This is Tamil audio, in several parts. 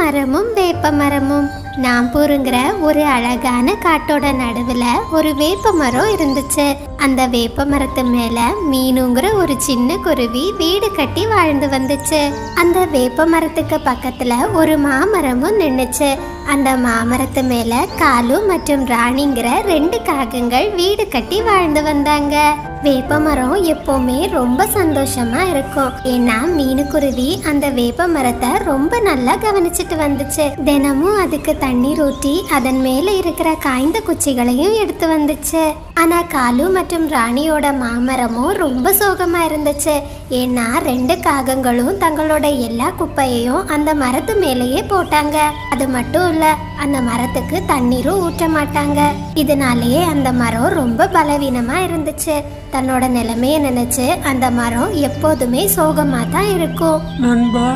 மாமரமும் வேப்ப மரமும் நாம்பூருங்கிற ஒரு அழகான காட்டோட நடுவில் ஒரு வேப்ப மரம் இருந்துச்சு அந்த வேப்ப மரத்து மேல மீனுங்கிற ஒரு சின்ன குருவி வீடு கட்டி வாழ்ந்து வந்துச்சு அந்த வேப்ப மரத்துக்கு பக்கத்துல ஒரு மாமரமும் நின்றுச்சு அந்த மாமரத்து மேல காலு மற்றும் ராணிங்கிற ரெண்டு காகங்கள் வீடு கட்டி வாழ்ந்து வந்தாங்க வேப்ப மரம் எப்போவுமே ரொம்ப சந்தோஷமா இருக்கும் ஏன்னா மீனுக்குருவி அந்த வேப்ப மரத்தை ரொம்ப நல்லா கவனிச்சிட்டு வந்துச்சு தினமும் அதுக்கு தண்ணீர் ஊற்றி அதன் மேலே இருக்கிற காய்ந்த குச்சிகளையும் எடுத்து வந்துச்சு ஆனால் காலு மற்றும் ராணியோட மாமரமும் ரொம்ப சோகமாக இருந்துச்சு ஏன்னா ரெண்டு காகங்களும் தங்களோட எல்லா குப்பையையும் அந்த மரத்து மேலேயே போட்டாங்க அது மட்டும் இல்லை அந்த மரத்துக்கு தண்ணீரும் ஊற்ற மாட்டாங்க இதனாலேயே அந்த மரம் ரொம்ப பலவீனமாக இருந்துச்சு தன்னோட நிலைமையை நினைச்சு அந்த மரம் எப்போதுமே சோகமாக தான் இருக்கும் நண்பா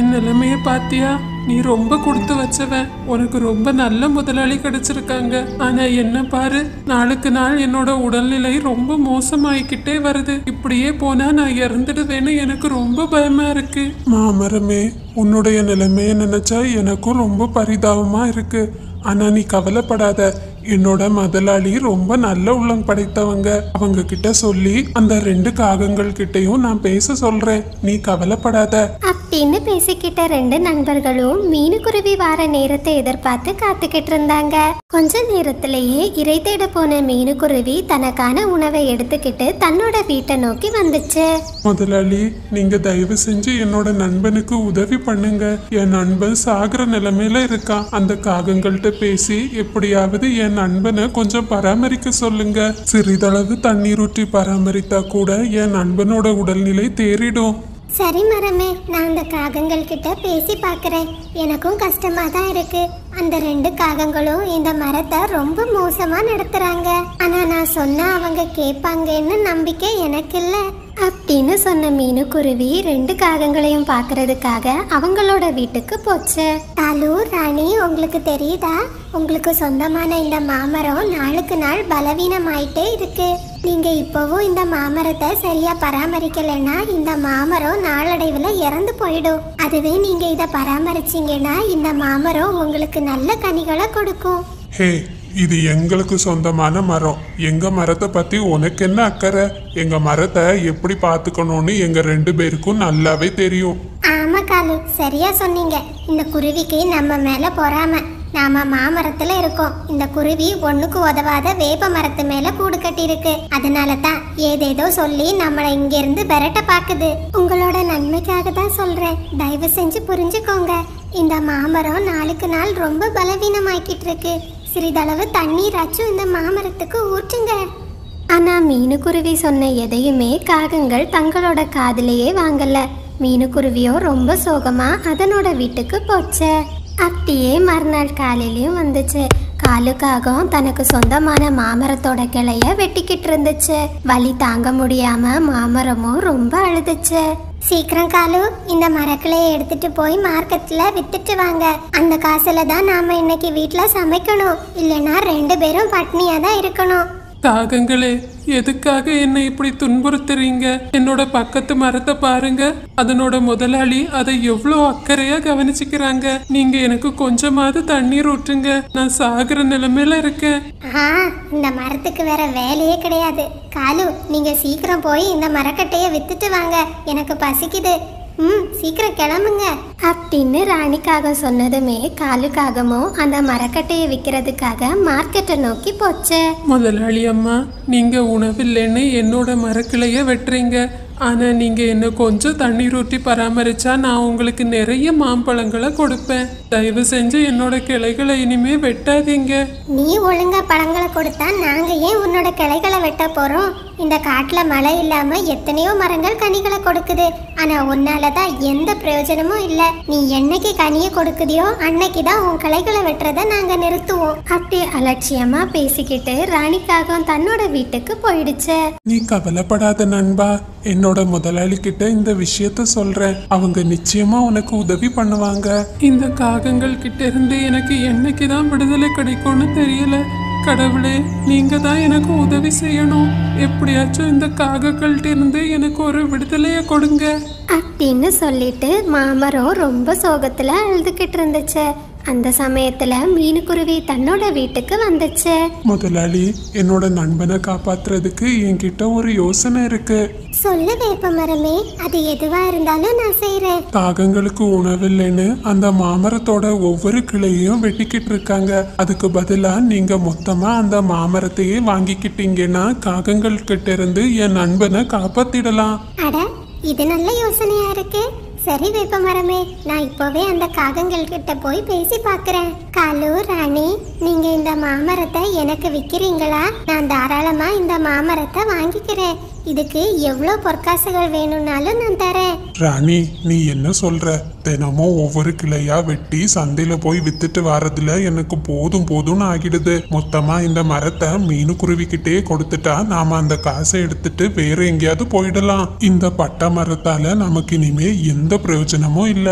என் நிலைமையை பார்த்தியா நீ ரொம்ப கொடுத்து வச்சவன் உனக்கு ரொம்ப நல்ல முதலாளி கிடைச்சிருக்காங்க ஆனா என்ன பாரு நாளுக்கு நாள் என்னோட உடல்நிலை ரொம்ப மோசமாயிக்கிட்டே வருது இப்படியே போனா நான் இறந்துடுவேன்னு எனக்கு ரொம்ப பயமா இருக்கு மாமரமே உன்னுடைய நிலைமைய நினைச்சா எனக்கும் ரொம்ப பரிதாபமா இருக்கு ஆனா நீ கவலைப்படாத என்னோட முதலாளி ரொம்ப நல்ல உள்ளம் படைத்தவங்க அவங்க கிட்ட சொல்லி அந்த ரெண்டு காகங்கள் கிட்டையும் நான் பேச சொல்றேன் நீ கவலைப்படாத அப்படின்னு பேசிக்கிட்ட ரெண்டு நண்பர்களும் மீனுக்குருவி வார நேரத்தை எதிர்பார்த்து காத்துக்கிட்டு இருந்தாங்க கொஞ்ச நேரத்திலேயே இறை தேட போன மீனுக்குருவி தனக்கான உணவை எடுத்துக்கிட்டு தன்னோட வீட்டை நோக்கி வந்துச்சு முதலாளி நீங்க தயவு செஞ்சு என்னோட நண்பனுக்கு உதவி பண்ணுங்க என் நண்பன் சாகிற நிலைமையில இருக்கான் அந்த காகங்கள்கிட்ட பேசி எப்படியாவது என் நண்பனை கொஞ்சம் பராமரிக்க சொல்லுங்க சிறிதளவு தண்ணீர் ஊற்றி பராமரித்தா கூட என் நண்பனோட உடல்நிலை தேறிடும் சரி மரமே நான் அந்த காகங்கள் கிட்ட பேசி பார்க்குறேன் எனக்கும் கஷ்டமாக தான் இருக்கு அந்த ரெண்டு காகங்களும் இந்த மரத்தை ரொம்ப மோசமாக நடத்துகிறாங்க ஆனால் நான் சொன்ன அவங்க கேட்பாங்கன்னு நம்பிக்கை எனக்கு இல்லை அப்படின்னு சொன்ன மீனுக்குருவி ரெண்டு காகங்களையும் பார்க்கறதுக்காக அவங்களோட வீட்டுக்கு போச்சு தாலு ராணி உங்களுக்கு தெரியுதா உங்களுக்கு சொந்தமான இந்த மாமரம் நாளுக்கு நாள் பலவீனமாயிட்டே இருக்கு நீங்க இப்பவும் இந்த மாமரத்தை சரியா பராமரிக்கலைன்னா இந்த மாமரம் நாளடைவுல இறந்து போயிடும் அதுவே நீங்க இதை பராமரிச்சீங்கன்னா இந்த மாமரம் உங்களுக்கு நல்ல கனிகளை கொடுக்கும் ஹே இது எங்களுக்கு சொந்தமான மரம் எங்க மரத்தை பத்தி உனக்கு என்ன அக்கறை எங்க மரத்தை எப்படி பாத்துக்கணும்னு எங்க ரெண்டு பேருக்கும் நல்லாவே தெரியும் ஆமா காலு சரியா சொன்னீங்க இந்த குருவிக்கு நம்ம மேல பொறாம நாம மாமரத்துல இருக்கோம் இந்த குருவி ஒண்ணுக்கு உதவாத வேப்ப மரத்து மேல கூடு கட்டியிருக்கு அதனால தான் ஏதேதோ சொல்லி நம்மள இங்க இருந்து பெரட்ட பாக்குது உங்களோட நன்மைக்காக தான் சொல்றேன் தயவு செஞ்சு புரிஞ்சுக்கோங்க இந்த மாமரம் நாளுக்கு நாள் ரொம்ப பலவீனமாக்கிட்டு இருக்கு சிறிதளவு தண்ணீராச்சும் இந்த மாமரத்துக்கு ஊற்றுங்க ஆனால் மீனுக்குருவி சொன்ன எதையுமே காகங்கள் தங்களோட காதிலேயே வாங்கலை மீனுக்குருவியோ ரொம்ப சோகமாக அதனோட வீட்டுக்கு போச்சே அப்படியே மறுநாள் காலையிலையும் வந்துச்சு காலுக்காகவும் தனக்கு சொந்தமான மாமரத்தோட கிளைய வெட்டிக்கிட்டு இருந்துச்சு வலி தாங்க முடியாம மாமரமும் ரொம்ப அழுதுச்சு சீக்கிரம் காலு இந்த மரக்கிளைய எடுத்துட்டு போய் மார்க்கெட்ல வித்துட்டு வாங்க அந்த காசுல தான் நாம இன்னைக்கு வீட்டுல சமைக்கணும் இல்லைன்னா ரெண்டு பேரும் பட்னியா தான் இருக்கணும் காகங்களே எதுக்காக என்னை இப்படி துன்புறுத்துறீங்க என்னோட பக்கத்து மரத்தை பாருங்க அதனோட முதலாளி அதை எவ்வளோ அக்கறையா கவனிச்சுக்கிறாங்க நீங்க எனக்கு கொஞ்சமாவது தண்ணீர் ஊற்றுங்க நான் சாகுற நிலைமையில இருக்கேன் இந்த மரத்துக்கு வேற வேலையே கிடையாது காலு நீங்க சீக்கிரம் போய் இந்த மரக்கட்டையை வித்துட்டு வாங்க எனக்கு பசிக்குது ம் சீக்கிரம் கிளம்புங்க அப்படின்னு ராணிக்காக சொன்னதுமே காலுக்காகமோ அந்த மரக்கட்டையை விற்கிறதுக்காக மார்க்கெட்டை நோக்கி போச்சு முதலாளி அம்மா நீங்க உணவில்லைன்னு என்னோட மரக்கிளைய வெட்டுறீங்க ஆனா நீங்க என்ன கொஞ்சம் தண்ணீர் ஊற்றி பராமரிச்சா நான் உங்களுக்கு நிறைய மாம்பழங்களை கொடுப்பேன் தயவு செஞ்சு என்னோட கிளைகளை இனிமே வெட்டாதீங்க நீ ஒழுங்கா பழங்களை கொடுத்தா நாங்க ஏன் உன்னோட கிளைகளை வெட்ட போறோம் இந்த காட்டில் மழை இல்லாமல் எத்தனையோ மரங்கள் கனிகளை கொடுக்குது ஆனால் உன்னால தான் எந்த பிரயோஜனமும் இல்லை நீ என்னைக்கு கனியை கொடுக்குதியோ அன்னைக்கு தான் உன் கலைகளை வெட்டுறதை நாங்கள் நிறுத்துவோம் அப்படி அலட்சியமாக பேசிக்கிட்டு ராணிக்காக தன்னோட வீட்டுக்கு போயிடுச்சு நீ கவலைப்படாத நண்பா என்னோட முதலாளி கிட்ட இந்த விஷயத்த சொல்றேன் அவங்க நிச்சயமா உனக்கு உதவி பண்ணுவாங்க இந்த காகங்கள் கிட்ட இருந்து எனக்கு என்னைக்கு தான் விடுதலை கிடைக்கும்னு தெரியல கடவுளே நீங்கள் தான் எனக்கு உதவி செய்யணும் எப்படியாச்சும் இந்த காகங்கள்ட்ட இருந்து எனக்கு ஒரு விடுதலையை கொடுங்க அப்படின்னு சொல்லிட்டு மாமரம் ரொம்ப சோகத்தில் அழுதுகிட்டு இருந்துச்சு அந்த சமயத்துல மீனுக்குருவி தன்னோட வீட்டுக்கு வந்துச்சு முதலாளி என்னோட நண்பனை காப்பாத்துறதுக்கு என்கிட்ட ஒரு யோசனை இருக்கு சொல்ல வேப்ப மரமே அது எதுவா இருந்தாலும் நான் செய்யறேன் தாகங்களுக்கு உணவில்லைன்னு அந்த மாமரத்தோட ஒவ்வொரு கிளையையும் வெட்டிக்கிட்டு இருக்காங்க அதுக்கு பதிலா நீங்க மொத்தமா அந்த மாமரத்தையே வாங்கிக்கிட்டீங்கன்னா காகங்கள் கிட்ட இருந்து என் நண்பனை காப்பாத்திடலாம் அட இது நல்ல யோசனையா இருக்கு சரி வேப்ப மரமே நான் இப்போவே அந்த காகங்கள் கிட்ட போய் பேசி பார்க்குறேன் காலு ராணி நீங்க இந்த மாமரத்தை எனக்கு விற்கிறீங்களா நான் தாராளமா இந்த மாமரத்தை வாங்கிக்கிறேன் இதுக்கு எவ்வளோ பொற்காசுகள் வேணும்னாலும் நான் தரேன் ராணி நீ என்ன சொல்ற தினமும் ஒவ்வொரு கிளையா வெட்டி சந்தையில போய் வித்துட்டு வர்றதுல எனக்கு போதும் போதும்னு ஆகிடுது மொத்தமா இந்த மரத்தை மீனு குருவிக்கிட்டே கொடுத்துட்டா நாம அந்த காசை எடுத்துட்டு வேற எங்கேயாவது போயிடலாம் இந்த பட்டை மரத்தால நமக்கு இனிமே எந்த பிரயோஜனமும் இல்ல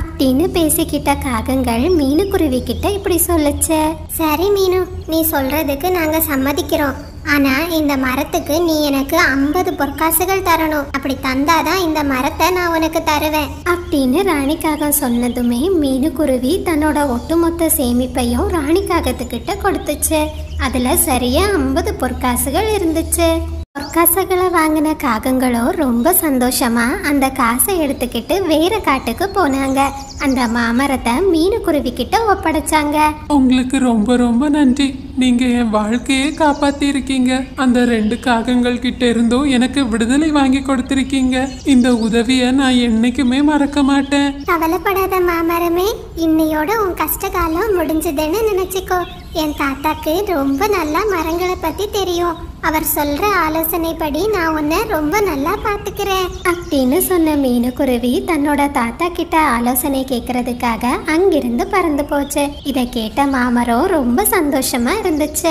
அப்படின்னு பேசிக்கிட்ட காகங்கள் மீனுக்குருவி கிட்ட இப்படி சொல்லுச்சு சரி மீனு நீ சொல்றதுக்கு நாங்க சம்மதிக்கிறோம் ஆனா இந்த மரத்துக்கு நீ எனக்கு ஐம்பது பொற்காசுகள் தரணும் அப்படி தந்தாதான் இந்த மரத்தை நான் உனக்கு தருவேன் அப்படின்னு ராணிக்காக சொன்னதுமே மீனுக்குருவி தன்னோட ஒட்டுமொத்த சேமிப்பையும் ராணிக்காகத்துக்கிட்ட கொடுத்துச்சு அதுல சரியா ஐம்பது பொற்காசுகள் இருந்துச்சு பொற்காசுகளை வாங்கின காகங்களும் ரொம்ப சந்தோஷமா அந்த காசை எடுத்துக்கிட்டு வேற காட்டுக்கு போனாங்க அந்த மாமரத்தை மீனுக்குருவி கிட்ட ஒப்படைச்சாங்க உங்களுக்கு ரொம்ப ரொம்ப நன்றி நீங்கள் என் வாழ்க்கையே காப்பாற்றியிருக்கீங்க அந்த ரெண்டு காகங்கள் கிட்ட இருந்தும் எனக்கு விடுதலை வாங்கி கொடுத்திருக்கீங்க இந்த உதவியை நான் என்னைக்குமே மறக்க மாட்டேன் கவலைப்படாத மாமரமே இன்னையோட உன் கஷ்ட காலம் முடிஞ்சதுன்னு நினைச்சுக்கோ என் தாத்தாக்கு ரொம்ப நல்லா மரங்களை பத்தி தெரியும் அவர் சொல்ற ஆலோசனைப்படி நான் உன்னை ரொம்ப நல்லா பாத்துக்கிறேன் அப்படின்னு சொன்ன மீனுக்குருவி தன்னோட தாத்தா கிட்ட ஆலோசனை கேக்குறதுக்காக அங்கிருந்து பறந்து போச்சு இதை கேட்ட மாமரம் ரொம்ப சந்தோஷமா இருந்துச்சு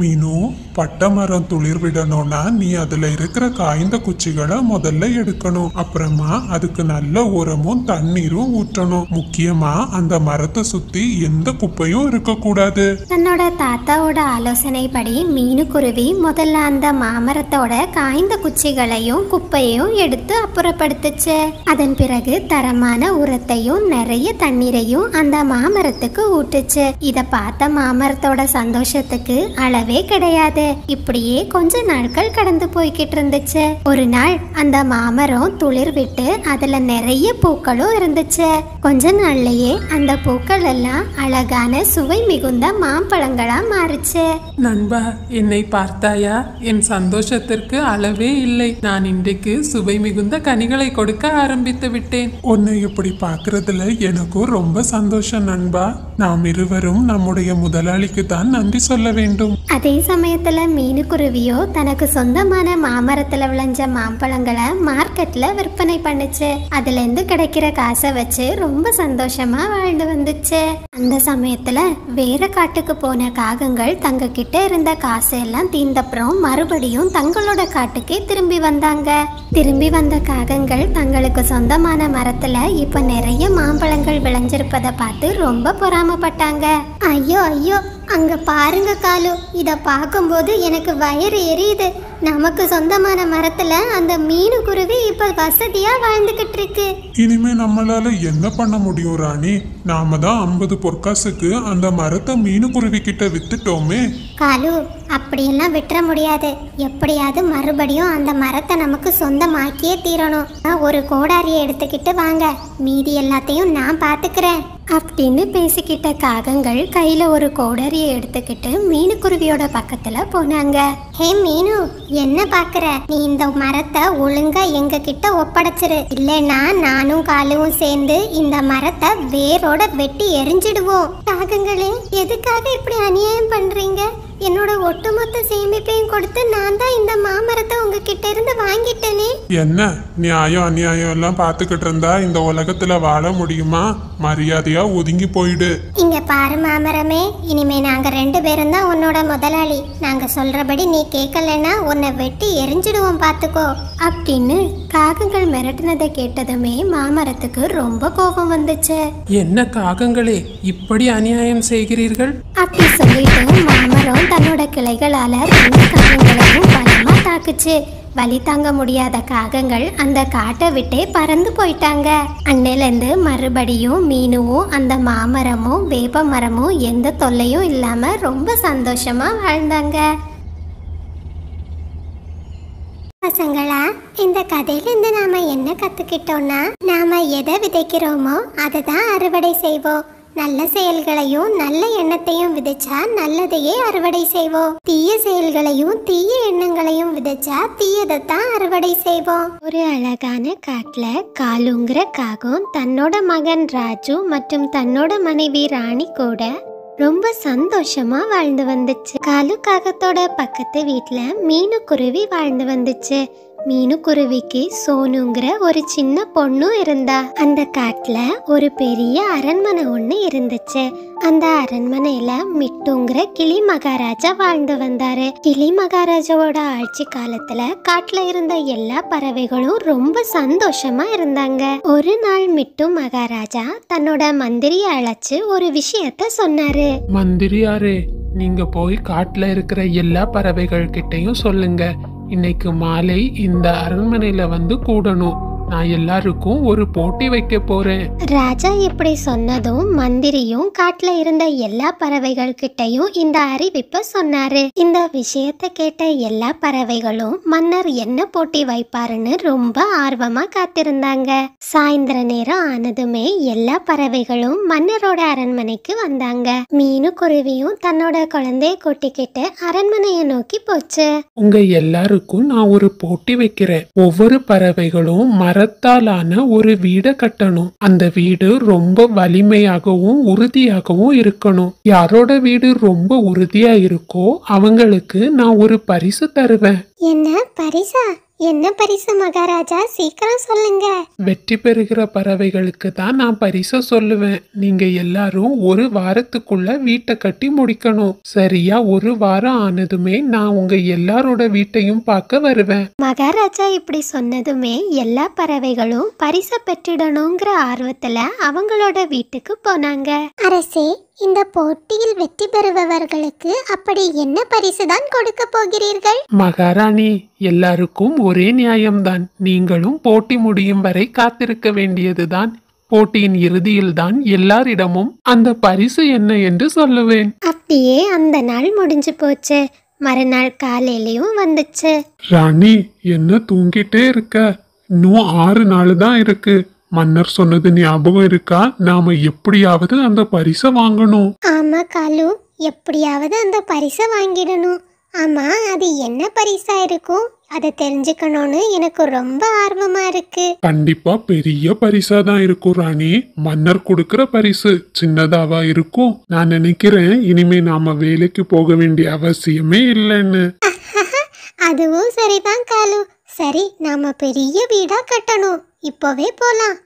மீனு பட்டை மரம் துளிர் விடணும்னா நீ அதுல இருக்கிற காய்ந்த குச்சிகளை முதல்ல எடுக்கணும் அப்புறமா அதுக்கு நல்ல உரமும் தண்ணீரும் ஊற்றணும் முக்கியமா அந்த மரத்தை சுத்தி எந்த குப்பையும் இருக்கக்கூடாது தன்னோட தாத்தாவோட ஆலோசனைப்படி மீனு குருவி முதல்ல அந்த மாமரத்தோட காய்ந்த குச்சிகளையும் குப்பையும் எடுத்து அப்புறப்படுத்துச்சு அதன் பிறகு தரமான உரத்தையும் நிறைய தண்ணீரையும் அந்த மாமரத்துக்கு ஊட்டுச்சு இத பார்த்த மாமரத்தோட சந்தோஷத்துக்கு அழ வரவே கிடையாது இப்படியே கொஞ்ச நாட்கள் கடந்து போய்கிட்டு இருந்துச்சு ஒரு நாள் அந்த மாமரம் துளிர் விட்டு அதுல நிறைய பூக்களும் இருந்துச்சு கொஞ்ச நாள்லயே அந்த பூக்கள் எல்லாம் அழகான சுவை மிகுந்த மாம்பழங்களா மாறுச்சு நண்பா என்னை பார்த்தாயா என் சந்தோஷத்திற்கு அளவே இல்லை நான் இன்றைக்கு சுவை மிகுந்த கனிகளை கொடுக்க ஆரம்பித்து விட்டேன் உன்னை இப்படி பாக்குறதுல எனக்கும் ரொம்ப சந்தோஷம் நண்பா நாம் இருவரும் நம்முடைய முதலாளிக்கு தான் நன்றி சொல்ல வேண்டும் அதே சமயத்தில் மீனுக்குருவியோ தனக்கு சொந்தமான மாமரத்தில் விளைஞ்ச மாம்பழங்களை மார்க்கெட்டில் விற்பனை பண்ணுச்சு அதுலேருந்து கிடைக்கிற காசை வச்சு ரொம்ப சந்தோஷமாக வாழ்ந்து வந்துச்சு அந்த சமயத்தில் வேற காட்டுக்கு போன காகங்கள் தங்கக்கிட்ட இருந்த காசை எல்லாம் தீந்தப்புறம் மறுபடியும் தங்களோட காட்டுக்கே திரும்பி வந்தாங்க திரும்பி வந்த காகங்கள் தங்களுக்கு சொந்தமான மரத்தில் இப்போ நிறைய மாம்பழங்கள் விளைஞ்சிருப்பதை பார்த்து ரொம்ப பொறாமப்பட்டாங்க ஐயோ ஐயோ அங்கே பாருங்க காலு இதை பார்க்கும்போது எனக்கு வயிறு எரியுது நமக்கு சொந்தமான மரத்துல அந்த மீனு குருவி இப்ப வசதியா வாழ்ந்துகிட்டு இருக்கு இனிமே நம்மளால என்ன பண்ண முடியும் ராணி நாம தான் ஐம்பது பொற்காசுக்கு அந்த மரத்தை மீனு குருவி கிட்ட வித்துட்டோமே காலு அப்படியெல்லாம் விட்டுற முடியாது எப்படியாவது மறுபடியும் அந்த மரத்தை நமக்கு சொந்தமாக்கியே தீரணும் ஒரு கோடாரியை எடுத்துக்கிட்டு வாங்க மீதி எல்லாத்தையும் நான் பாத்துக்கிறேன் அப்படின்னு பேசிக்கிட்ட காகங்கள் கையில ஒரு கோடாரியை எடுத்துக்கிட்டு மீனுக்குருவியோட பக்கத்துல போனாங்க ஹே மீனு என்ன பாக்குற நீ இந்த மரத்தை ஒழுங்கா எங்க கிட்ட ஒப்படைச்சிரு இல்லைன்னா நானும் காலுவும் சேர்ந்து இந்த மரத்தை வேரோட வெட்டி எரிஞ்சிடுவோம் காகங்களே எதுக்காக இப்படி அநியாயம் பண்றீங்க என்னோட ஒட்டுமொத்த சேமிப்பையும் கொடுத்து நான் தான் இந்த மாமரத்தை உங்ககிட்ட இருந்து வாங்கிட்டேனே என்ன நியாயம் அநியாயம் எல்லாம் பாத்துக்கிட்டு இருந்தா இந்த உலகத்துல வாழ முடியுமா மரியாதையா ஒதுங்கி போயிடு இங்க பாரு மாமரமே இனிமே நாங்க ரெண்டு பேரும் தான் உன்னோட முதலாளி நாங்க சொல்றபடி நீ கேட்கலன்னா உன்னை வெட்டி எரிஞ்சிடுவோம் பாத்துக்கோ அப்படின்னு காகங்கள் மிரட்டினதை கேட்டதுமே மாமரத்துக்கு ரொம்ப கோபம் வந்துச்சு என்ன காகங்களே இப்படி அநியாயம் செய்கிறீர்கள் அப்படி சொல்லிட்டு மாமரம் தன்னோட கிளைகளால் ரெண்டு காகங்களையும் பலமாக தாக்குச்சு வலி தாங்க முடியாத காகங்கள் அந்த காட்டை விட்டே பறந்து போயிட்டாங்க அன்னையிலேருந்து மறுபடியும் மீனுவும் அந்த மாமரமும் வேப்ப மரமும் எந்த தொல்லையும் இல்லாமல் ரொம்ப சந்தோஷமாக வாழ்ந்தாங்க பசங்களா இந்த கதையிலேருந்து நாம என்ன கத்துக்கிட்டோம்னா நாம எதை விதைக்கிறோமோ அதை தான் அறுவடை செய்வோம் நல்ல செயல்களையும் நல்ல எண்ணத்தையும் விதைச்சா நல்லதையே அறுவடை செய்வோம் தீய செயல்களையும் தீய எண்ணங்களையும் விதைச்சா தீயதைத்தான் அறுவடை செய்வோம் ஒரு அழகான காட்டுல காலுங்கிற காகம் தன்னோட மகன் ராஜு மற்றும் தன்னோட மனைவி ராணி கூட ரொம்ப சந்தோஷமா வாழ்ந்து வந்துச்சு காலு காகத்தோட பக்கத்து வீட்டுல மீனு குருவி வாழ்ந்து வந்துச்சு மீனுக்குருவிக்கு சோனுங்கிற ஒரு சின்ன பொண்ணும் இருந்தா அந்த காட்டுல ஒரு பெரிய அரண்மனை ஒண்ணு இருந்துச்சு அந்த அரண்மனையில மிட்டுங்கிற கிளி மகாராஜா வாழ்ந்து வந்தாரு கிளி மகாராஜாவோட ஆட்சி காலத்துல காட்டுல இருந்த எல்லா பறவைகளும் ரொம்ப சந்தோஷமா இருந்தாங்க ஒரு நாள் மிட்டு மகாராஜா தன்னோட மந்திரிய அழைச்சு ஒரு விஷயத்த சொன்னாரு மந்திரியாரே நீங்க போய் காட்டுல இருக்கிற எல்லா பறவைகள் கிட்டையும் சொல்லுங்க இன்னைக்கு மாலை இந்த அரண்மனையில் வந்து கூடணும் நான் எல்லாருக்கும் ஒரு போட்டி வைக்க போறேன் ராஜா இப்படி சொன்னதும் மந்திரியும் காட்டுல இருந்த எல்லா பறவைகள் கிட்டையும் இந்த அறிவிப்ப சொன்னாரு இந்த விஷயத்த கேட்ட எல்லா பறவைகளும் மன்னர் என்ன போட்டி வைப்பாருன்னு ரொம்ப ஆர்வமா காத்திருந்தாங்க சாயந்தர நேரம் ஆனதுமே எல்லா பறவைகளும் மன்னரோட அரண்மனைக்கு வந்தாங்க மீனு குருவியும் தன்னோட குழந்தைய கூட்டிக்கிட்டு அரண்மனையை நோக்கி போச்சு உங்க எல்லாருக்கும் நான் ஒரு போட்டி வைக்கிறேன் ஒவ்வொரு பறவைகளும் மர மரத்தாலான ஒரு வீடை கட்டணும் அந்த வீடு ரொம்ப வலிமையாகவும் உறுதியாகவும் இருக்கணும் யாரோட வீடு ரொம்ப உறுதியா இருக்கோ அவங்களுக்கு நான் ஒரு பரிசு தருவேன் என்ன பரிசா என்ன பரிசு மகாராஜா சீக்கிரம் சொல்லுங்க வெற்றி பெறுகிற பறவைகளுக்கு தான் நான் பரிசு சொல்லுவேன் நீங்க எல்லாரும் ஒரு வாரத்துக்குள்ள வீட்டை கட்டி முடிக்கணும் சரியா ஒரு வாரம் ஆனதுமே நான் உங்க எல்லாரோட வீட்டையும் பார்க்க வருவேன் மகாராஜா இப்படி சொன்னதுமே எல்லா பறவைகளும் பரிசை பெற்றிடணுங்கிற ஆர்வத்துல அவங்களோட வீட்டுக்கு போனாங்க அரசே இந்த போட்டியில் வெற்றி பெறுபவர்களுக்கு அப்படி என்ன பரிசு தான் கொடுக்க போகிறீர்கள் மகாராணி எல்லாருக்கும் ஒரே நியாயம்தான் நீங்களும் போட்டி முடியும் வரை காத்திருக்க வேண்டியதுதான் போட்டியின் இறுதியில் தான் எல்லாரிடமும் அந்த பரிசு என்ன என்று சொல்லுவேன் அப்படியே அந்த நாள் முடிஞ்சு போச்சு மறுநாள் காலையிலயும் வந்துச்சு ராணி என்ன தூங்கிட்டே இருக்க இன்னும் ஆறு நாள் தான் இருக்கு மன்னர் சொன்னது ஞாபகம் இருக்கா நாம எப்படியாவது அந்த பரிசை வாங்கணும் ஆமா காலு எப்படியாவது அந்த பரிசை வாங்கிடணும் ஆமா அது என்ன பரிசா இருக்கும் அதை தெரிஞ்சுக்கணும்னு எனக்கு ரொம்ப ஆர்வமா இருக்கு கண்டிப்பா பெரிய பரிசா தான் இருக்கும் ராணி மன்னர் கொடுக்கிற பரிசு சின்னதாவா இருக்கும் நான் நினைக்கிறேன் இனிமே நாம வேலைக்கு போக வேண்டிய அவசியமே இல்லைன்னு அதுவும் சரிதான் காலு சரி நாம பெரிய வீடா கட்டணும் இப்போவே போலாம்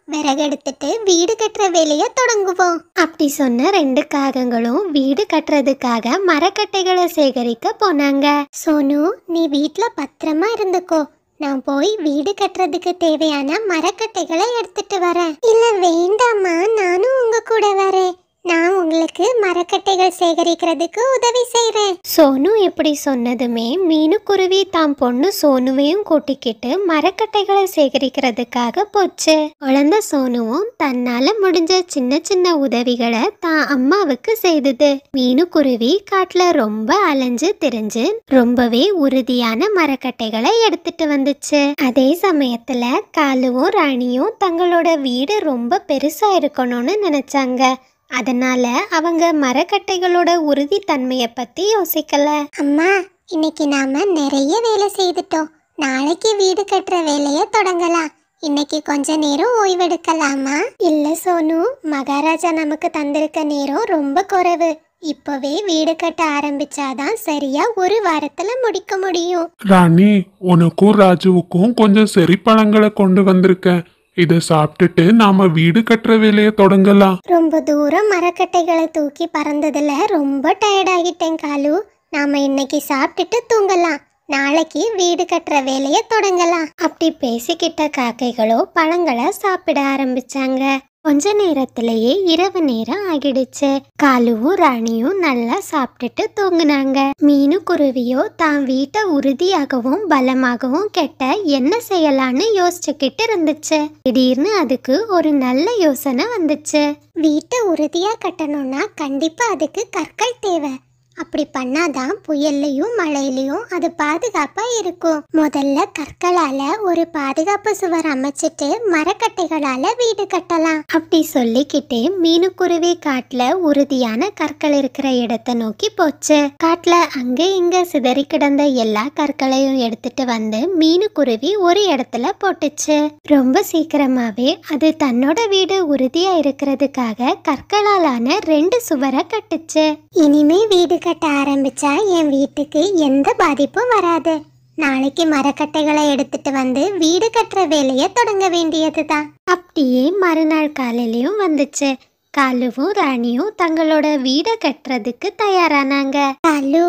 எடுத்துட்டு வீடு கட்டுற வேலையை தொடங்குவோம் அப்படி சொன்ன ரெண்டு காகங்களும் வீடு கட்டுறதுக்காக மரக்கட்டைகளை சேகரிக்க போனாங்க சோனு நீ வீட்ல பத்திரமா இருந்துக்கோ நான் போய் வீடு கட்டுறதுக்கு தேவையான மரக்கட்டைகளை எடுத்துட்டு வரேன் இல்ல வேண்டாமா நானும் உங்க கூட வரேன் நான் உங்களுக்கு மரக்கட்டைகள் சேகரிக்கிறதுக்கு உதவி செய்கிறேன் சோனு இப்படி சொன்னதுமே மீனுக்குருவி தாம் பொண்ணு சோனுவையும் கூட்டிக்கிட்டு மரக்கட்டைகளை சேகரிக்கிறதுக்காக போச்சு குழந்த சோனுவும் தன்னால முடிஞ்ச சின்ன சின்ன உதவிகளை தான் அம்மாவுக்கு செய்தது மீனுக்குருவி காட்டுல ரொம்ப அலைஞ்சு தெரிஞ்சு ரொம்பவே உறுதியான மரக்கட்டைகளை எடுத்துட்டு வந்துச்சு அதே சமயத்துல காலுவும் ராணியும் தங்களோட வீடு ரொம்ப பெருசா இருக்கணும்னு நினைச்சாங்க அதனால் அவங்க மரக்கட்டைகளோட உறுதித்தன்மையை பற்றி யோசிக்கலை அம்மா இன்னைக்கு நாம நிறைய வேலை செய்துட்டோம் நாளைக்கு வீடு கட்டுற வேலையை தொடங்கலாம் இன்னைக்கு கொஞ்ச நேரம் ஓய்வெடுக்கலாமா இல்லை சோனு மகாராஜா நமக்கு தந்திருக்க நேரம் ரொம்ப குறைவு இப்போவே வீடு கட்ட ஆரம்பிச்சாதான் சரியா ஒரு வாரத்துல முடிக்க முடியும் ராணி உனக்கும் ராஜுவுக்கும் கொஞ்சம் செரி பழங்களை கொண்டு வந்திருக்கேன் இதை சாப்பிட்டுட்டு நாம வீடு கட்டுற வேலையை தொடங்கலாம் ரொம்ப தூரம் மரக்கட்டைகளை தூக்கி பறந்ததுல ரொம்ப டயர்ட் ஆகிட்டேன் காலு நாம இன்னைக்கு சாப்பிட்டுட்டு தூங்கலாம் நாளைக்கு வீடு கட்டுற வேலையை தொடங்கலாம் அப்படி பேசிக்கிட்ட காக்கைகளோ பழங்களை சாப்பிட ஆரம்பிச்சாங்க கொஞ்ச நேரத்திலேயே இரவு நேரம் ஆகிடுச்சு காலுவும் ராணியும் நல்லா சாப்பிட்டுட்டு தூங்குனாங்க மீனு குருவியோ தான் வீட்டை உறுதியாகவும் பலமாகவும் கெட்ட என்ன செய்யலான்னு யோசிச்சுக்கிட்டு இருந்துச்சு திடீர்னு அதுக்கு ஒரு நல்ல யோசனை வந்துச்சு வீட்டை உறுதியா கட்டணும்னா கண்டிப்பா அதுக்கு கற்கள் தேவை அப்படி பண்ணாதான் புயல்லையும் மழையிலையும் அது பாதுகாப்பா இருக்கும் முதல்ல கற்களால ஒரு பாதுகாப்பு சுவர் அமைச்சிட்டு மரக்கட்டைகளால வீடு கட்டலாம் அப்படி சொல்லிக்கிட்டே மீனுக்குருவி காட்டுல உறுதியான கற்கள் இருக்கிற இடத்தை நோக்கி போச்சு காட்டுல அங்க இங்க சிதறி கிடந்த எல்லா கற்களையும் எடுத்துட்டு வந்து மீனுக்குருவி ஒரு இடத்துல போட்டுச்சு ரொம்ப சீக்கிரமாவே அது தன்னோட வீடு உறுதியா இருக்கிறதுக்காக கற்களாலான ரெண்டு சுவரை கட்டுச்சு இனிமே வீடு மரக்கட்ட ஆரம்பிச்சா என் வீட்டுக்கு எந்த பாதிப்பும் வராது நாளைக்கு மரக்கட்டைகளை எடுத்துட்டு வந்து வீடு கட்டுற வேலையை தொடங்க வேண்டியது தான் அப்படியே மறுநாள் காலையிலயும் வந்துச்சு காலுவும் ராணியும் தங்களோட வீடை கட்டுறதுக்கு தயாரானாங்க காலு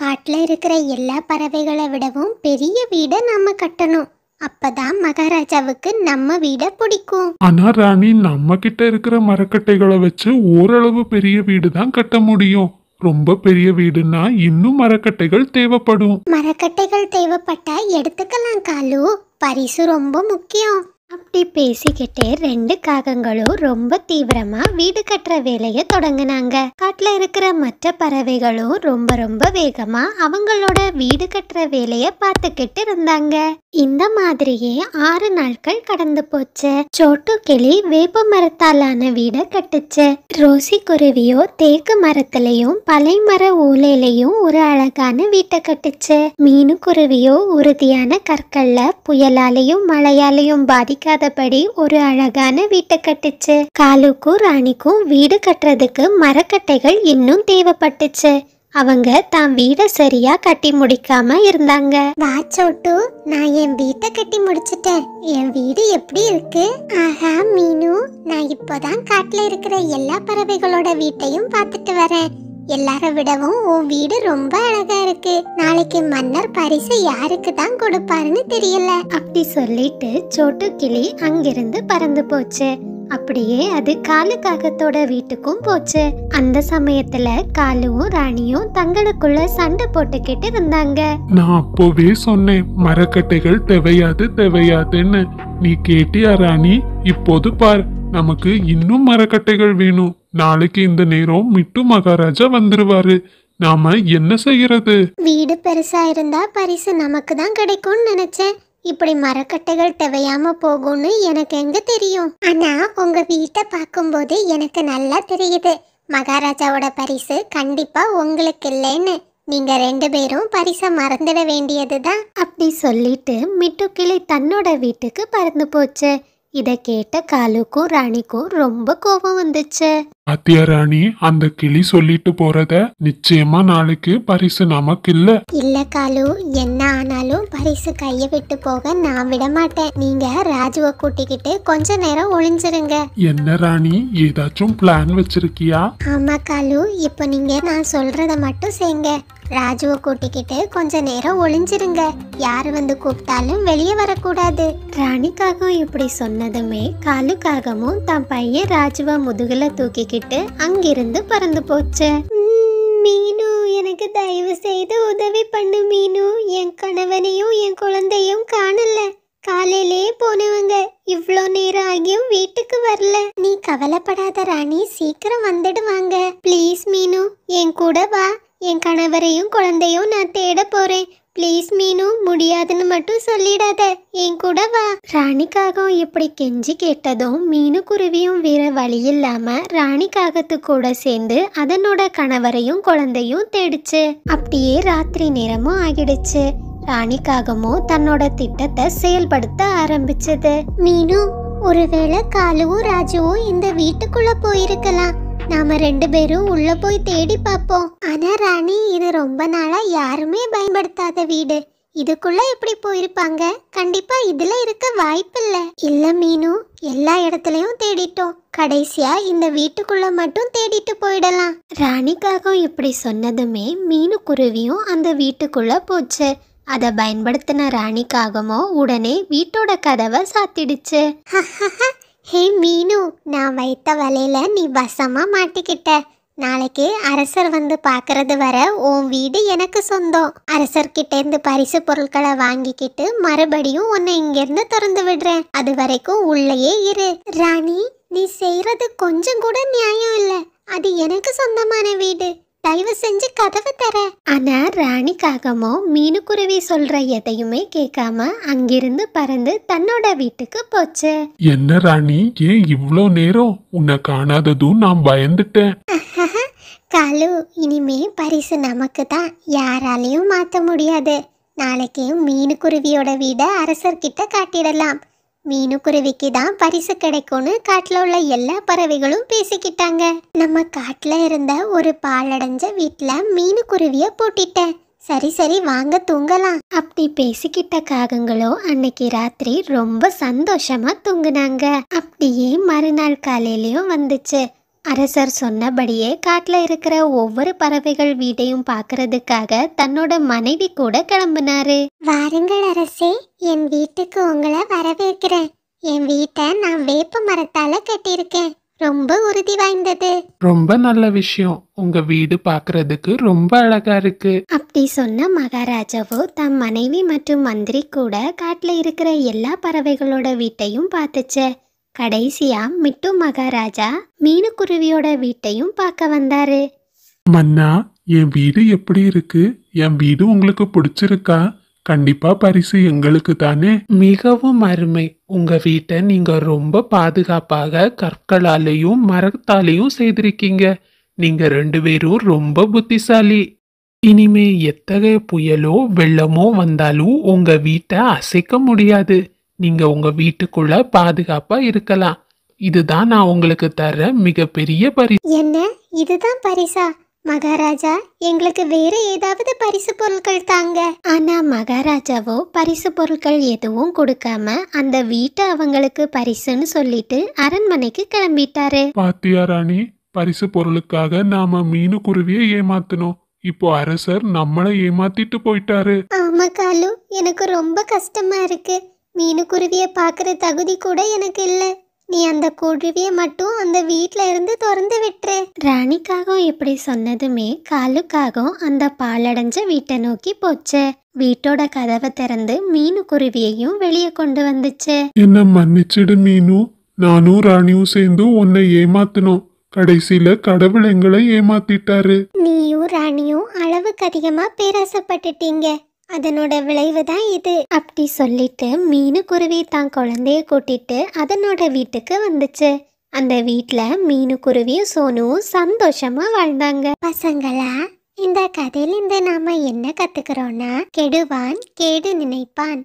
காட்டுல இருக்கிற எல்லா பறவைகளை விடவும் பெரிய வீடை நம்ம கட்டணும் அப்பதான் மகாராஜாவுக்கு நம்ம வீட பிடிக்கும் ஆனா ராணி நம்ம கிட்ட இருக்கிற மரக்கட்டைகளை வச்சு ஓரளவு பெரிய வீடு தான் கட்ட முடியும் ரொம்ப பெரிய வீடுனா இன்னும் மரக்கட்டைகள் தேவைப்படும் மரக்கட்டைகள் தேவைப்பட்டா எடுத்துக்கலாம் காலு பரிசு ரொம்ப முக்கியம் அப்படி பேசிக்கிட்டே ரெண்டு காகங்களும் ரொம்ப தீவிரமா வீடு கட்டுற வேலையை தொடங்கினாங்க காட்டுல இருக்கிற மற்ற பறவைகளும் ரொம்ப ரொம்ப வேகமா அவங்களோட வீடு கட்டுற வேலைய பார்த்துக்கிட்டு இருந்தாங்க இந்த மாதிரியே ஆறு நாட்கள் கடந்து போச்சு சோட்டு கிளி வேப்ப மரத்தாலான வீடை கட்டுச்சு ரோசி குருவியோ தேக்கு மரத்திலையும் பலை மர ஊலையிலையும் ஒரு அழகான வீட்டை கட்டுச்சு மீனு குருவியோ உறுதியான கற்கள்ல புயலாலையும் மழையாலையும் பாதி அழிக்காதபடி ஒரு அழகான வீட்டை கட்டுச்சு காலுக்கும் ராணிக்கும் வீடு கட்டுறதுக்கு மரக்கட்டைகள் இன்னும் தேவைப்பட்டுச்சு அவங்க தான் வீடை சரியா கட்டி முடிக்காம இருந்தாங்க வா நான் என் வீட்டை கட்டி முடிச்சிட்டேன் என் வீடு எப்படி இருக்கு ஆஹா மீனு நான் இப்போதான் காட்டுல இருக்கிற எல்லா பறவைகளோட வீட்டையும் பார்த்துட்டு வரேன் எல்லாரும் விடவும் உன் வீடு ரொம்ப அழகா இருக்கு நாளைக்கு மன்னர் பரிசு யாருக்கு தான் கொடுப்பாருன்னு தெரியல அப்படி சொல்லிட்டு சோட்டு கிளி அங்கிருந்து பறந்து போச்சு அப்படியே அது காலு காகத்தோட வீட்டுக்கும் போச்சு அந்த சமயத்துல காலுவும் ராணியும் தங்களுக்குள்ள சண்டை போட்டுக்கிட்டு இருந்தாங்க நான் அப்போவே சொன்னேன் மரக்கட்டைகள் தேவையாது தேவையாதுன்னு நீ கேட்டியா ராணி இப்போது பார் நமக்கு இன்னும் மரக்கட்டைகள் வேணும் நாளைக்கு இந்த நேரம் மிட்டு மகாராஜா வந்துருவாரு நாம என்ன செய்யறது வீடு பெருசா இருந்தா பரிசு நமக்கு தான் கிடைக்கும்னு நினைச்சேன் இப்படி மரக்கட்டைகள் தேவையாம போகும்னு எனக்கு எங்க தெரியும் ஆனா உங்க வீட்டை பார்க்கும்போது எனக்கு நல்லா தெரியுது மகாராஜாவோட பரிசு கண்டிப்பா உங்களுக்கு இல்லைன்னு நீங்க ரெண்டு பேரும் பரிசை மறந்துட வேண்டியதுதான் அப்படி சொல்லிட்டு மிட்டு கிளி தன்னோட வீட்டுக்கு பறந்து போச்சு இத கேட்ட காலுக்கும் ராணிக்கும் ரொம்ப கோபம் வந்துச்சு அத்தியா ராணி அந்த கிளி சொல்லிட்டு போறத நிச்சயமா நாளைக்கு பரிசு நமக்கு இல்ல இல்ல காலு என்ன ஆனாலும் பரிசு கைய விட்டு போக நான் விட மாட்டேன் நீங்க ராஜுவ கூட்டிக்கிட்டு கொஞ்ச நேரம் ஒளிஞ்சிருங்க என்ன ராணி ஏதாச்சும் பிளான் வச்சிருக்கியா ஆமா காலு இப்போ நீங்க நான் சொல்றத மட்டும் செய்ங்க ராஜுவை கூட்டிக்கிட்டு கொஞ்ச நேரம் ஒளிஞ்சிருங்க யார் வந்து கூப்பிட்டாலும் வெளியே வரக்கூடாது ராணிக்காகவும் இப்படி சொன்னதுமே காலுக்காகவும் தன் பையன் ராஜுவை முதுகுல தூக்கிக்கிட்டு அங்கிருந்து பறந்து போச்சு மீனு எனக்கு தயவு செய்து உதவி பண்ணு மீனு என் கணவனையும் என் குழந்தையும் காணல காலையிலேயே போனவங்க இவ்வளோ நேரம் ஆகியும் வீட்டுக்கு வரல நீ கவலைப்படாத ராணி சீக்கிரம் வந்துடுவாங்க ப்ளீஸ் மீனு என் கூட வா என் கணவரையும் குழந்தையும் நான் தேட போறேன் ப்ளீஸ் மீனு முடியாதுன்னு மட்டும் சொல்லிடாத என் கூட வா ராணிக்காகவும் இப்படி கெஞ்சி கேட்டதும் மீனு குருவியும் வேற வழி இல்லாம ராணிக்காகத்து கூட சேர்ந்து அதனோட கணவரையும் குழந்தையும் தேடிச்சு அப்படியே ராத்திரி நேரமும் ஆகிடுச்சு ராணிக்காகமும் தன்னோட திட்டத்தை செயல்படுத்த ஆரம்பிச்சது மீனு ஒருவேளை காலுவும் ராஜுவும் இந்த வீட்டுக்குள்ள போயிருக்கலாம் நாம ரெண்டு பேரும் உள்ள போய் தேடி பார்ப்போம் ஆனா ராணி இது ரொம்ப நாளா யாருமே பயன்படுத்தாத வீடு இதுக்குள்ள எப்படி போயிருப்பாங்க கண்டிப்பா இதுல இருக்க வாய்ப்பில்ல இல்ல மீனு எல்லா இடத்துலயும் தேடிட்டோம் கடைசியா இந்த வீட்டுக்குள்ள மட்டும் தேடிட்டு போயிடலாம் ராணிக்காகவும் இப்படி சொன்னதுமே மீனு குருவியும் அந்த வீட்டுக்குள்ள போச்சு அதை பயன்படுத்தின ராணிக்காகமோ உடனே வீட்டோட கதவை சாத்திடுச்சு ஹே மீனு நான் வைத்த வலையில் நீ வசமாக மாட்டிக்கிட்ட நாளைக்கு அரசர் வந்து பார்க்கறது வர உன் வீடு எனக்கு சொந்தம் அரசர்கிட்டேருந்து பரிசு பொருட்களை வாங்கிக்கிட்டு மறுபடியும் உன்னை இங்கேருந்து திறந்து விடுறேன் அது வரைக்கும் உள்ளேயே இரு ராணி நீ செய்கிறது கொஞ்சம் கூட நியாயம் இல்லை அது எனக்கு சொந்தமான வீடு தயவு செஞ்சு கதவை தர ஆனா ராணிக்காகமோ மீனுக்குருவி சொல்ற எதையுமே கேட்காம அங்கிருந்து பறந்து தன்னோட வீட்டுக்கு போச்சு என்ன ராணி ஏன் இவ்வளோ நேரம் உன்னை காணாததும் நான் பயந்துட்டேன் காலு இனிமே பரிசு நமக்கு தான் யாராலையும் மாற்ற முடியாது நாளைக்கு மீனுக்குருவியோட வீடை அரசர்கிட்ட காட்டிடலாம் மீனுக்குருவிக்கு தான் பரிசு கிடைக்கும்னு காட்டில் உள்ள எல்லா பறவைகளும் பேசிக்கிட்டாங்க நம்ம காட்டில் இருந்த ஒரு பாலடைஞ்ச வீட்டில் மீனுக்குருவியை போட்டிட்டேன் சரி சரி வாங்க தூங்கலாம் அப்படி பேசிக்கிட்ட காகங்களோ அன்னைக்கு ராத்திரி ரொம்ப சந்தோஷமா தூங்குனாங்க அப்படியே மறுநாள் காலையிலயும் வந்துச்சு அரசர் சொன்னபடியே காட்டில் இருக்கிற ஒவ்வொரு பறவைகள் வீட்டையும் பார்க்கறதுக்காக தன்னோட மனைவி கூட கிளம்புனாரு வாருங்கள் அரசே என் வீட்டுக்கு உங்களை வரவேற்கிறேன் என் வீட்டை நான் வேப்ப மரத்தால கட்டியிருக்கேன் ரொம்ப உறுதி வாய்ந்தது ரொம்ப நல்ல விஷயம் உங்க வீடு பாக்குறதுக்கு ரொம்ப அழகா இருக்கு அப்படி சொன்ன மகாராஜாவோ தம் மனைவி மற்றும் மந்திரி கூட காட்டுல இருக்கிற எல்லா பறவைகளோட வீட்டையும் பார்த்துச்சு கடைசியா மிட்டு மகாராஜா மீனுக்குருவியோட வீட்டையும் பார்க்க வந்தாரு மன்னா என் வீடு எப்படி இருக்கு என் வீடு உங்களுக்கு பிடிச்சிருக்கா கண்டிப்பா பரிசு எங்களுக்கு தானே மிகவும் அருமை உங்க வீட்டை நீங்க ரொம்ப பாதுகாப்பாக கற்களாலேயும் மரத்தாலேயும் செய்திருக்கீங்க நீங்க ரெண்டு பேரும் ரொம்ப புத்திசாலி இனிமே எத்தகைய புயலோ வெள்ளமோ வந்தாலும் உங்க வீட்டை அசைக்க முடியாது நீங்க உங்க வீட்டுக்குள்ள பாதுகாப்பா இருக்கலாம் இதுதான் நான் உங்களுக்கு தர மிகப்பெரிய பரிசு என்ன இதுதான் பரிசா மகாராஜா எங்களுக்கு வேற ஏதாவது பரிசு பொருட்கள் தாங்க ஆனா மகாராஜாவோ பரிசு பொருட்கள் எதுவும் கொடுக்காம அந்த வீட்டை அவங்களுக்கு பரிசுன்னு சொல்லிட்டு அரண்மனைக்கு கிளம்பிட்டாரு பாத்தியா ராணி பரிசு பொருளுக்காக நாம மீனு குருவிய ஏமாத்தினோம் இப்போ அரசர் நம்மளை ஏமாத்திட்டு போயிட்டாரு ஆமா காலு எனக்கு ரொம்ப கஷ்டமா இருக்கு மீனுக்குருவியை பார்க்குற தகுதி கூட எனக்கு இல்லை நீ அந்த குருவியை மட்டும் அந்த வீட்டில் இருந்து திறந்து விட்டுரு ராணிக்காகவும் இப்படி சொன்னதுமே காலுக்காகவும் அந்த பாலடைஞ்ச வீட்டை நோக்கி போச்சு வீட்டோட கதவை திறந்து மீனு குருவியையும் வெளியே கொண்டு வந்துச்சு என்ன மன்னிச்சிடு மீனு நானும் ராணியும் சேர்ந்து உன்னை ஏமாத்தினோம் கடைசியில கடவுள் எங்களை ஏமாத்திட்டாரு நீயும் ராணியும் அளவுக்கு அதிகமா பேராசப்பட்டுட்டீங்க அதனோட விளைவு தான் இது அப்படி சொல்லிட்டு மீனுக்குருவி தான் குழந்தைய கூட்டிட்டு அதனோட வீட்டுக்கு வந்துச்சு அந்த வீட்டில் குருவியும் சோனுவும் சந்தோஷமா வாழ்ந்தாங்க பசங்களா இந்த கதையிலிருந்து நாம என்ன கத்துக்கிறோம்னா கெடுவான் கேடு நினைப்பான்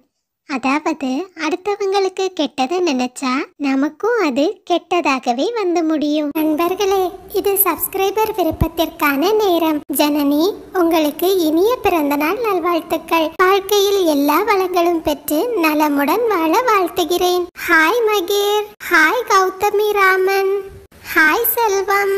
அதாவது அடுத்தவங்களுக்கு கெட்டதை நினைச்சா நமக்கும் அது கெட்டதாகவே வந்து முடியும் நண்பர்களே இது சப்ஸ்கிரைபர் விருப்பத்திற்கான நேரம் ஜனனி உங்களுக்கு இனிய பிறந்தநாள் நல்வாழ்த்துக்கள் வாழ்க்கையில் எல்லா வளங்களும் பெற்று நலமுடன் வாழ வாழ்த்துகிறேன் hi Maher hi Gautami Raman hi Selvam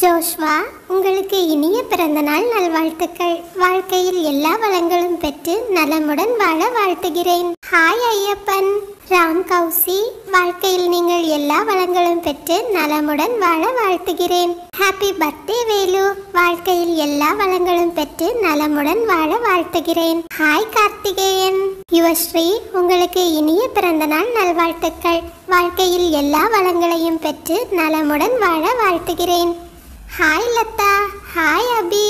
Joshua உங்களுக்கு இனிய பிறந்தநாள் நல்வாழ்த்துக்கள் வாழ்க்கையில் எல்லா வளங்களும் பெற்று நலமுடன் வாழ வாழ்த்துகிறேன் ஹாய் ஐயப்பன் ராம் கௌசி வாழ்க்கையில் நீங்கள் எல்லா வளங்களும் பெற்று நலமுடன் வாழ வாழ்த்துகிறேன் ஹாப்பி பர்த்டே வேலு வாழ்க்கையில் எல்லா வளங்களும் பெற்று நலமுடன் வாழ வாழ்த்துகிறேன் ஹாய் கார்த்திகேயன் யுவஸ்ரீ உங்களுக்கு இனிய பிறந்தநாள் நல்வாழ்த்துக்கள் வாழ்க்கையில் எல்லா வளங்களையும் பெற்று நலமுடன் வாழ வாழ்த்துகிறேன் ஹாய் லதா ஹாய் அபி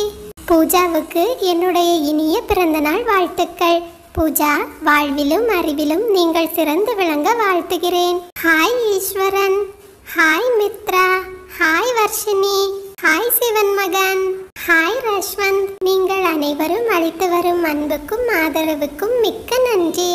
பூஜாவுக்கு என்னுடைய இனிய பிறந்தநாள் வாழ்த்துக்கள் பூஜா வாழ்விலும் அறிவிலும் நீங்கள் சிறந்து விளங்க வாழ்த்துகிறேன் hi Eswaran hi Mitra hi Varshini hi Sivan மகன் ஹாய் ரஷ்வந்த் நீங்கள் அனைவரும் அளித்து வரும் அன்புக்கும் ஆதரவுக்கும் மிக்க நன்றி